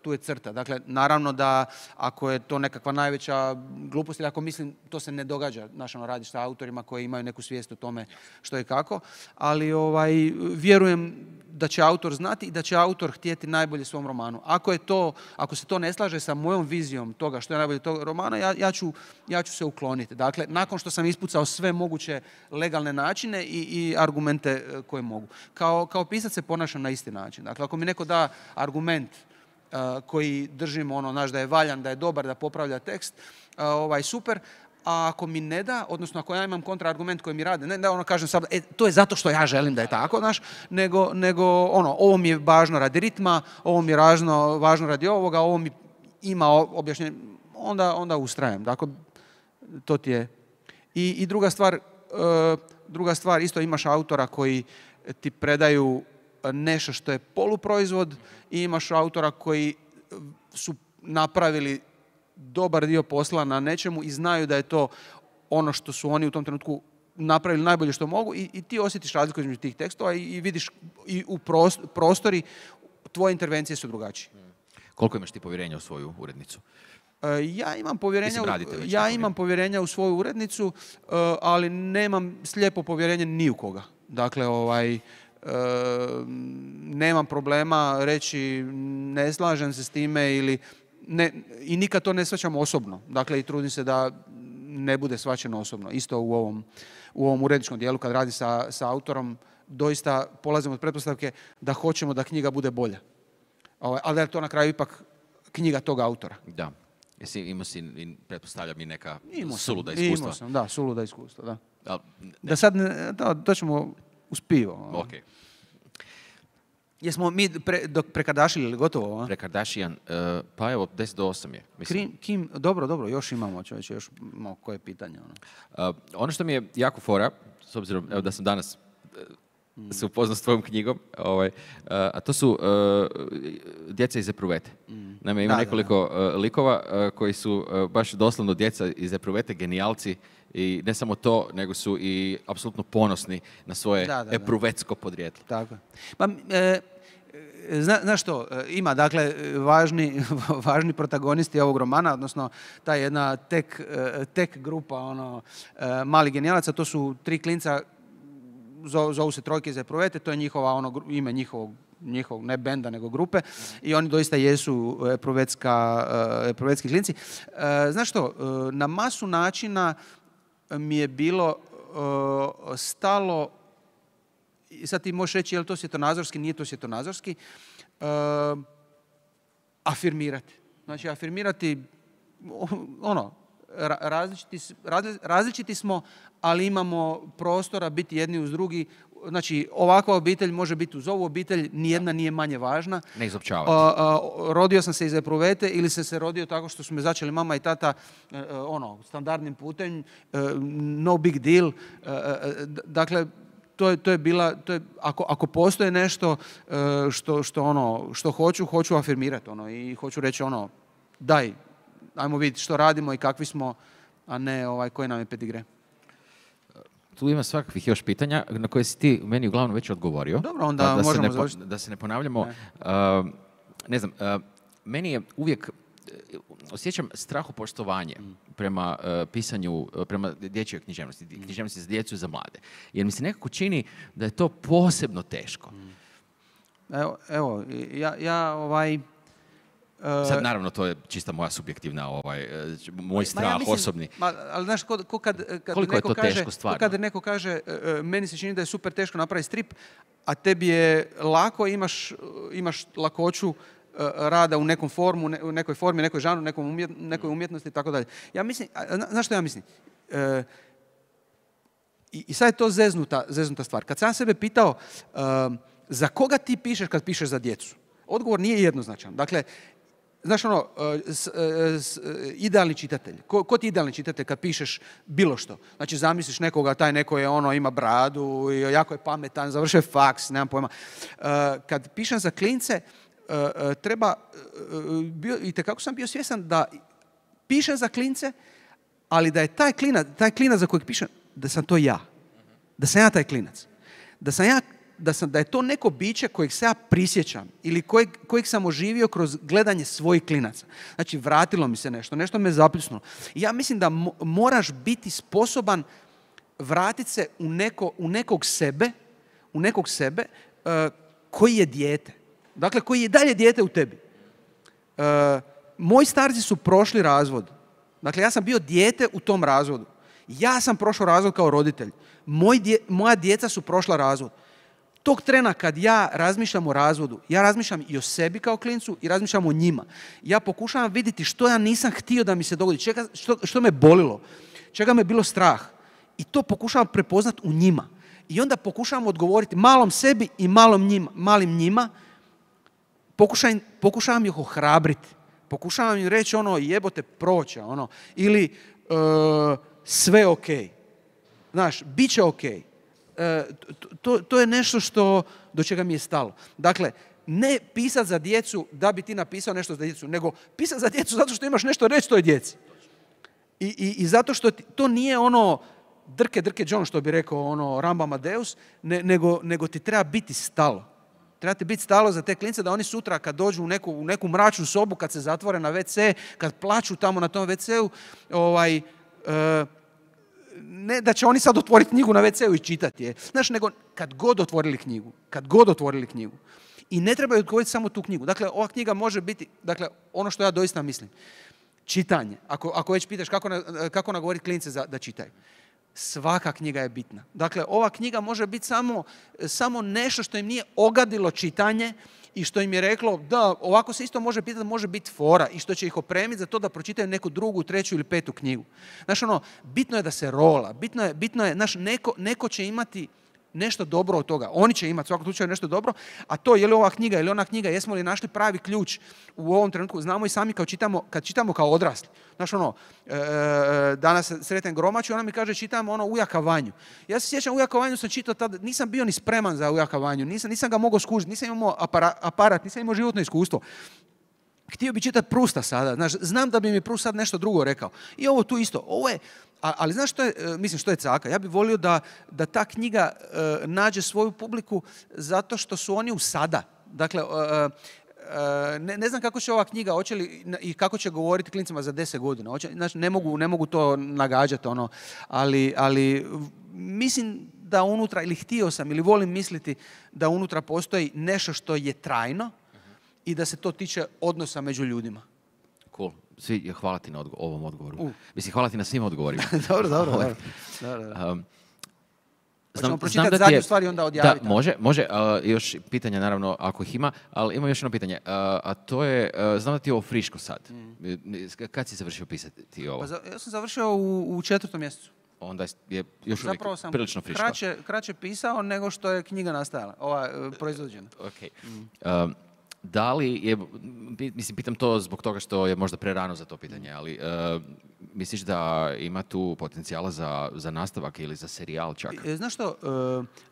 tu je, crta. Dakle, naravno da ako je to nekakva najveća glupost ili ako mislim, to se ne događa, našano ono, radiš sa autorima koji imaju neku svijest o tome što i kako, ali ovaj, vjerujem da će autor znati i da će autor htjeti najbolje svom romanu. Ako, je to, ako se to ne slaže sa mojom vizijom toga što je najbolje tog romana, ja, ja, ću, ja ću se ukloniti. Dakle, nakon što sam ispucao sve moguće legalne načine i, i argumente e, koje mogu. Kao, kao pisac se ponašam na isti način. Dakle, ako mi neko da argument koji držimo ono naš da je valjan, da je dobar, da popravlja tekst, ovaj super, a ako mi ne da, odnosno ako ja imam kontraargument koji mi rade, ne da ono kažem sad, e, to je zato što ja želim da je tako, znaš, nego, nego ono, ovo mi je važno radi ritma, ovo mi je važno, radi ovoga, ovo mi ima objašnjenje, onda, onda ustrajem. Dakle, to ti je. I, i druga stvar, e, druga stvar, isto imaš autora koji ti predaju nešto što je poluproizvod i imaš autora koji eh, su napravili dobar dio posla na nečemu i znaju da je to ono što su oni u tom trenutku napravili najbolje što mogu i, ti osjetiš razliku između tih tekstova i, vidiš i u prostori tvoje intervencije su drugačije. Hmm. Koliko imaš ti povjerenja u svoju urednicu? Eh, ja imam povjerenja, ja imam povjerenja u svoju urednicu, eh, ali nemam slijepo povjerenje ni u koga. Dakle, ovaj, nemam problema reći ne slažem se s time ili ne, i nikad to ne svaćam osobno. Dakle, i trudim se da ne bude svaćeno osobno. Isto u ovom, u ovom uredničkom dijelu kad radi sa, sa autorom, doista polazim od pretpostavke da hoćemo da knjiga bude bolja. Ovaj, ali je to na kraju ipak knjiga tog autora. Da. Jesi imao si, pretpostavljam, i neka sam, suluda iskustva. Imao sam, da, suluda iskustva, da. Da sad, da, to ćemo pivo. Ono. Ok. Jesmo mi pre, dok prekardašili gotovo? Ono? Prekardašijan, uh, e, pa evo, 10 do 8 je. kim, dobro, dobro, još imamo čovječe, još imamo koje pitanje. Ono. E, ono što mi je jako fora, s obzirom evo, da sam danas e, mm. se upoznao s tvojom knjigom, ovaj, a to su djeca iz Epruvete. Mm. Naime, ima nekoliko likova koji su baš doslovno djeca iz Epruvete, genijalci, i ne samo to, nego su i apsolutno ponosni na svoje epruvetsko podrijetlo. Tako Pa, e, znaš što, e, ima dakle [LAUGHS] važni, protagonisti ovog romana, odnosno ta jedna tek, e, grupa ono, e, mali genijalaca, to su tri klinca zovu se Trojke za Epruvete, to je njihova, ono, ime njihovog njihovog, ne benda, nego grupe, i oni doista jesu eprovetski klinci. Znaš što, na masu načina mi je bilo eh, stalo, sad ti možeš reći je li to svjetonazorski, nije to svjetonazorski, eh, afirmirati. Znači, afirmirati, ono, različiti smo, ali imamo prostora biti jedni uz drugi znači ovakva obitelj može biti uz ovu obitelj, nijedna nije manje važna. Ne izopćavati. rodio sam se iz epruvete ili sam se rodio tako što su me začeli mama i tata e, e, ono, standardnim putem, e, no big deal. Dakle, to je, bila, to je, ako, ako postoje nešto ono, što, hoću, hoću afirmirati ono, i hoću reći ono, daj, ajmo vidjeti što radimo i kakvi smo, a ne ovaj, nam je pedigre tu ima svakakvih još pitanja na koje si ti meni uglavnom već odgovorio. Dobro, onda pa da, da možemo ne, Da se ne ponavljamo. Ne, uh, ne znam, uh, meni je uvijek uh, osjećam poštovanje mm. prema pisanju, prema dječjoj književnosti, mm. književnosti za djecu i za mlade. Jer mi se nekako čini da je to posebno teško. Mm. Evo, evo ja, ja ovaj, Uh, sad, naravno, to je čista moja subjektivna, ovaj, e, moj strah ma ja mislim, osobni. Ma, ali znaš, ko, kad, e, kad Koliko neko je to kaže, teško stvarno? kad neko kaže, e, meni se čini da je super teško napraviti strip, a tebi je lako, imaš, imaš lakoću rada u nekom formu, u nekoj formi, nekoj žanu, nekom nekoj mm. umjetnosti i tako dalje. Ja mislim, znaš što ja mislim? I sad je to zeznuta, zeznuta stvar. Kad sam sebe pitao, za koga ti pišeš kad pišeš za djecu? Odgovor nije jednoznačan. Dakle, znaš ono, e, e, e, idealni čitatelj. Ko, ti idealni čitatelj kad pišeš bilo što? Znači, zamisliš nekoga, taj neko je ono, ima bradu, jako je pametan, završuje faks, nemam pojma. Kad pišem za klince, treba, bio, i tekako sam bio svjestan da pišem za klince, ali da je taj klinac, taj klinac za kojeg pišem, da sam to ja. Da sam ja taj klinac. Da sam ja da, da je to neko biće kojeg se ja prisjećam ili kojeg, kojeg sam oživio kroz gledanje svojih klinaca. Znači, vratilo mi se nešto, nešto me zapljusnulo. ja mislim da moraš biti sposoban vratiti se u, neko, u nekog sebe, u nekog sebe e, koji je dijete. Dakle, koji je dalje dijete u tebi. Uh, moji starci su prošli razvod. Dakle, ja sam bio dijete u tom razvodu. Ja sam prošao razvod kao roditelj. moja djeca su prošla razvod. Tog trena kad ja razmišljam o razvodu, ja razmišljam i o sebi kao klincu i razmišljam o njima. Ja pokušavam vidjeti što ja nisam htio da mi se dogodi, čega, što, što me bolilo, čega me bilo strah. I to pokušavam prepoznat u njima. I onda pokušavam odgovoriti malom sebi i malom njima, malim njima. Pokušavam, pokušavam ih ohrabriti. Pokušavam im reći ono jebote proća. Ono. Ili e, sve ok. Znaš, bit će okej. Okay E, to, je nešto što, do čega mi je stalo. Dakle, ne pisat za djecu da bi ti napisao nešto za djecu, nego pisat za djecu zato što imaš nešto reći toj djeci. I, i, i zato što to nije ono drke, drke John, što bi rekao ono Ramba Deus, nego, nego ti treba biti stalo. Treba ti biti stalo za te klince da oni sutra kad dođu u neku, u neku mračnu sobu, kad se zatvore na WC, kad plaću tamo na tom WC-u, ovaj, e, ne da će oni sad otvoriti knjigu na WC-u i čitati je. Znaš, nego kad god otvorili knjigu, kad god otvorili knjigu. I ne trebaju odgovoriti samo tu knjigu. Dakle, ova knjiga može biti, dakle, ono što ja doista mislim. Čitanje. Ako, već pitaš kako, na, nagovoriti klince za, da čitaju. Svaka knjiga je bitna. Dakle, ova knjiga može biti samo, samo nešto što im nije ogadilo čitanje i što im je reklo da ovako se isto može pitati, može biti fora i što će ih opremiti za to da pročitaju neku drugu, treću ili petu knjigu. Znaš, ono, bitno je da se rola, bitno je, bitno je, znaš, neko, neko će imati nešto dobro od toga. Oni će imati u svakom slučaju nešto dobro, a to je li ova knjiga ili ona knjiga, jesmo li našli pravi ključ u ovom trenutku, znamo i sami kao čitamo, kad čitamo kao odrasli. Znaš ono, e, e danas sreten gromaću, ona mi kaže čitam ono ujaka vanju. Ja se sjećam ujaka vanju sam čitao tada, nisam bio ni spreman za ujaka vanju, nisam, nisam ga mogao skužiti, nisam imao aparat, aparat, nisam imao životno iskustvo. Htio bi čitati Prusta sada, znaš, znam da bi mi Prust sad nešto drugo rekao. I ovo tu isto, ovo je, ali znaš što je, e, mislim, što je caka? Ja bih volio da, da ta knjiga e, nađe svoju publiku zato što su oni u sada. Dakle, e, ne, znam kako će ova knjiga, hoće li i kako će govoriti klincima za deset godina. ne mogu, ne mogu to nagađati, ono, ali, ali mislim da unutra, ili htio sam, ili volim misliti da unutra postoji nešto što je trajno i da se to tiče odnosa među ljudima. Cool svi, hvala ti na odgo- ovom odgovoru. Uh. Mislim, hvala ti na svim odgovorima. [LAUGHS] dobro, dobro, ovaj, dobro. dobro, dobro. Um, znam, znam da zadnju je, stvari onda da, može, može. Uh, još pitanja, naravno, ako ih ima, ali imam još jedno pitanje. Uh, a to je, uh, znam da ti je ovo friško sad. Mm. E, kad si završio pisati ovo? Pa za, ja sam završio u, u četvrtom mjesecu. Onda je još Zapravo uvijek sam prilično friško. Kraće, kraće pisao nego što je knjiga nastajala, ova e, proizvođena. Ok. Mm. Um, da li je, mislim, pitam to zbog toga što je možda prerano za to pitanje, ali e, misliš da ima tu potencijala za, za nastavak ili za serijal čak? E, znaš što, e,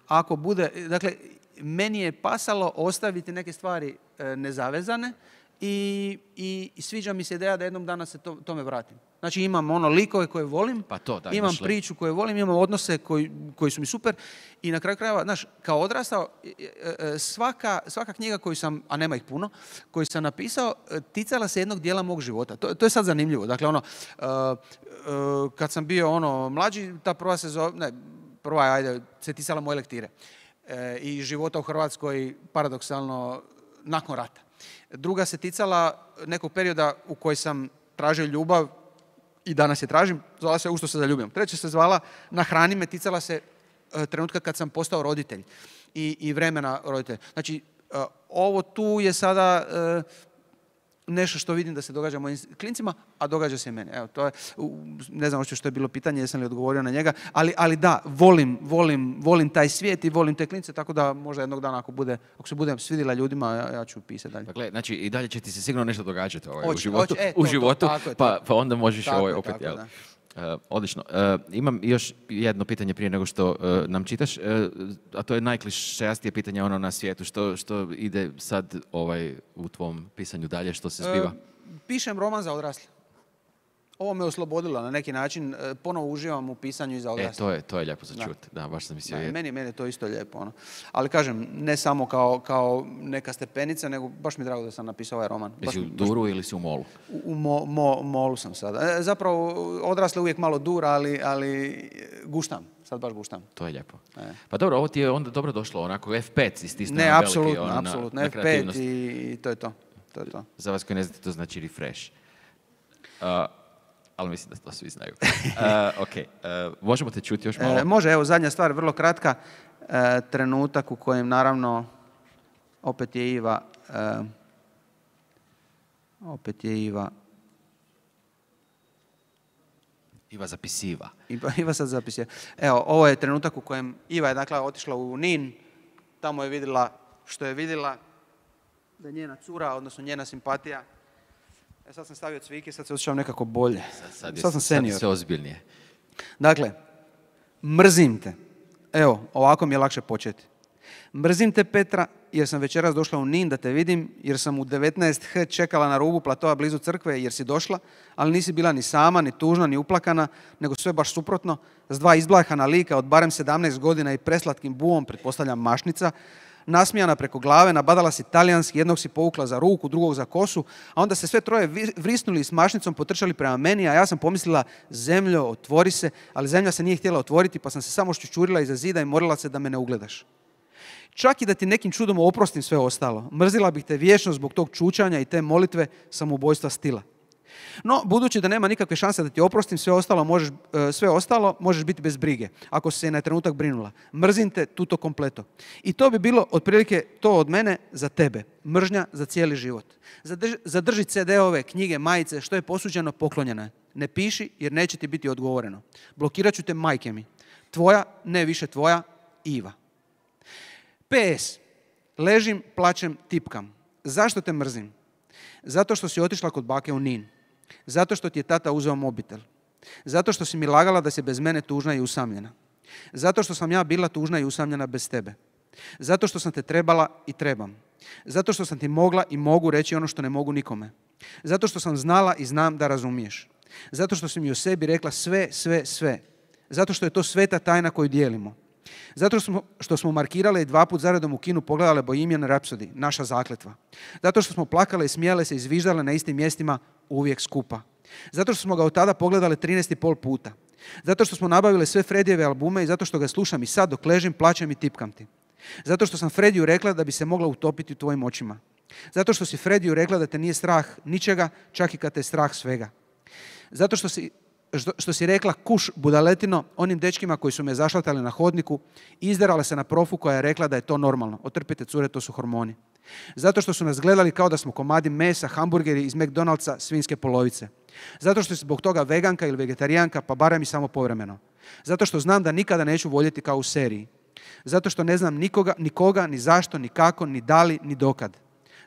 ako bude, dakle, meni je pasalo ostaviti neke stvari nezavezane, i, i, sviđa mi se ideja da jednom dana se to, tome vratim. Znači imam ono likove koje volim, pa to, imam priču koju volim, imam odnose koji, koji, su mi super i na kraju krajeva, znaš, kao odrastao, e, e, e, svaka, svaka knjiga koju sam, a nema ih puno, koju sam napisao, ticala se jednog dijela mog života. To, to je sad zanimljivo. Dakle, ono, kad sam bio ono mlađi, ta prva se zove, ne, prva je, ajde, se ticala moje lektire i života u Hrvatskoj paradoksalno nakon rata. Druga se ticala nekog perioda u koji sam tražio ljubav i danas je tražim, zvala se Ušto se zaljubim. Treća se zvala Na hrani me ticala se e, trenutka kad sam postao roditelj i, i vremena roditelja. Znači, e, ovo tu je sada e, nešto što vidim da se događa mojim klincima, a događa se i meni. Evo, to je, ne znam što je bilo pitanje, jesam li odgovorio na njega, ali, ali da, volim, volim, volim taj svijet i volim te klince, tako da možda jednog dana ako, bude, ako se budem svidila ljudima, ja, ću pisati dalje. Dakle, znači i dalje će ti se sigurno nešto događati ovaj, u životu, e, u životu pa, pa onda možeš ovaj, opet, jel. Eh, odlično. Eh, imam još jedno pitanje prije nego što eh, nam čitaš, a to je najklišejastije pitanje ono na svijetu. Što, što ide sad ovaj, u tvom pisanju dalje, što se zbiva? Pišem roman za odrasle ovo me oslobodilo na neki način, e, ponovo uživam u pisanju i za odrasle. E, to je, to je lijepo za Da. baš sam mislio. meni, meni je to isto lijepo. Ono. Ali kažem, ne samo kao, kao neka stepenica, nego baš mi je drago da sam napisao ovaj roman. Jesi u Duru ili si u Molu? U, u Molu sam sada. E, zapravo, odrasle uvijek malo dura, ali, ali e, guštam sad baš guštam. To je lijepo. Pa dobro, ovo ti je onda dobro došlo, onako F5 Ne, apsolutno, ono, apsolutno, F5 i, to je to. to je to. Za vas koji ne znate, to znači refresh ali mislim da to svi znaju. Uh, [LAUGHS] ok, eh, možemo te čuti još eh, malo? može, evo zadnja stvar, vrlo kratka. trenutak u kojem naravno opet je Iva opet je Iva Iva zapisiva. Iva, [LAUGHS] Iva sad zapisiva. Evo, ovo je trenutak u kojem Iva je dakle otišla u Nin, tamo je vidjela što je vidjela, da je njena cura, odnosno njena simpatija, E, sad sam stavio cvike, sad se osjećam nekako bolje. Sad, sad, sad sam senior. se ozbiljnije. Dakle, mrzim te. Evo, ovako mi je lakše početi. Mrzim te Petra jer sam večeras došla u Nin da te vidim, jer sam u 19h čekala na rubu platova blizu crkve jer si došla, ali nisi bila ni sama, ni tužna, ni uplakana, nego sve baš suprotno, s dva izblahana lika od barem 17 godina i preslatkim buvom, pretpostavljam mašnica, nasmijana preko glave, nabadala si talijanski, jednog si povukla za ruku, drugog za kosu, a onda se sve troje vrisnuli i s mašnicom potrčali prema meni, a ja sam pomislila, zemljo, otvori se, ali zemlja se nije htjela otvoriti, pa sam se samo ščučurila iza zida i morila se da me ne ugledaš. Čak i da ti nekim čudom oprostim sve ostalo, mrzila bih te vječno zbog tog čučanja i te molitve samoubojstva stila. No, budući da nema nikakve šanse da ti oprostim, sve ostalo možeš, e, sve ostalo možeš biti bez brige, ako se na trenutak brinula. Mrzim te tuto kompleto. I to bi bilo otprilike to od mene za tebe. Mržnja za cijeli život. Zadrži, zadrži CD-ove, knjige, majice, što je posuđeno, poklonjeno je. Ne piši jer neće ti biti odgovoreno. Blokirat ću te majke mi. Tvoja, ne više tvoja, Iva. PS. Ležim, plaćem, tipkam. Zašto te mrzim? Zato što si otišla kod bake u Nin. Zato što ti je tata uzeo mobitel. Zato što si mi lagala da si bez mene tužna i usamljena. Zato što sam ja bila tužna i usamljena bez tebe. Zato što sam te trebala i trebam. Zato što sam ti mogla i mogu reći ono što ne mogu nikome. Zato što sam znala i znam da razumiješ. Zato što si mi o sebi rekla sve, sve, sve. Zato što je to sveta tajna koju dijelimo. Zato što smo markirale i dva put zaredom u kinu pogledale Bohemian rapsodi, naša zakletva. Zato što smo plakale i smijale se i zviždale na istim mjestima uvijek skupa. Zato što smo ga od tada pogledali 13,5 puta. Zato što smo nabavili sve Fredijeve albume i zato što ga slušam i sad dok ležim, plaćam i tipkam ti. Zato što sam Frediju rekla da bi se mogla utopiti u tvojim očima. Zato što si Frediju rekla da te nije strah ničega, čak i kad te je strah svega. Zato što si, što, si rekla kuš budaletino onim dečkima koji su me zašlatali na hodniku i izderala se na profu koja je rekla da je to normalno. Otrpite cure, to su hormoni. Zato što su nas gledali kao da smo komadi mesa, hamburgeri iz McDonald'sa, svinske polovice. Zato što je zbog toga veganka ili vegetarijanka, pa barem i samo povremeno. Zato što znam da nikada neću voljeti kao u seriji. Zato što ne znam nikoga, nikoga, ni zašto, ni kako, ni da li, ni dokad.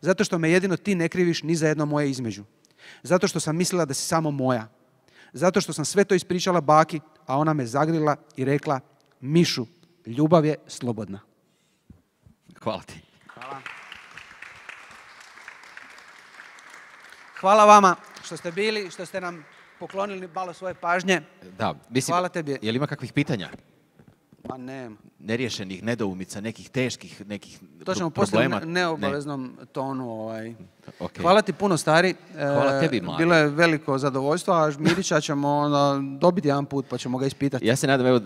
Zato što me jedino ti ne kriviš ni za jedno moje između. Zato što sam mislila da si samo moja. Zato što sam sve to ispričala baki, a ona me zagrila i rekla, Mišu, ljubav je slobodna. Hvala ti. Hvala. Hvala vama što ste bili, što ste nam poklonili malo svoje pažnje. Da, mislim, Hvala tebi. Je li ima kakvih pitanja? Pa nerješenih Neriješenih nedoumica, nekih teških nekih problema. To ćemo poslije u neobaveznom tonu. Ovaj. Hvala ti puno, stari. Hvala e, tebi, mladi. Bilo je veliko zadovoljstvo, a Žmirića ćemo ono, dobiti jedan put, pa ćemo ga ispitati. Ja se nadam, evo,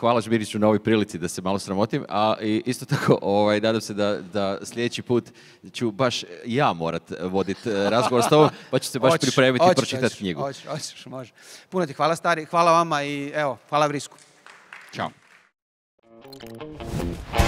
hvala Žmiriću na ovoj prilici da se malo sramotim, a isto tako, ovaj, nadam se da, da sljedeći put ću baš ja morat voditi e, razgovor s tobom, pa ću se baš pripremiti i pročitati knjigu. Hoćeš, može. Puno ti hvala, stari. Hvala vama i evo, hvala Vrisku. Ćao. Música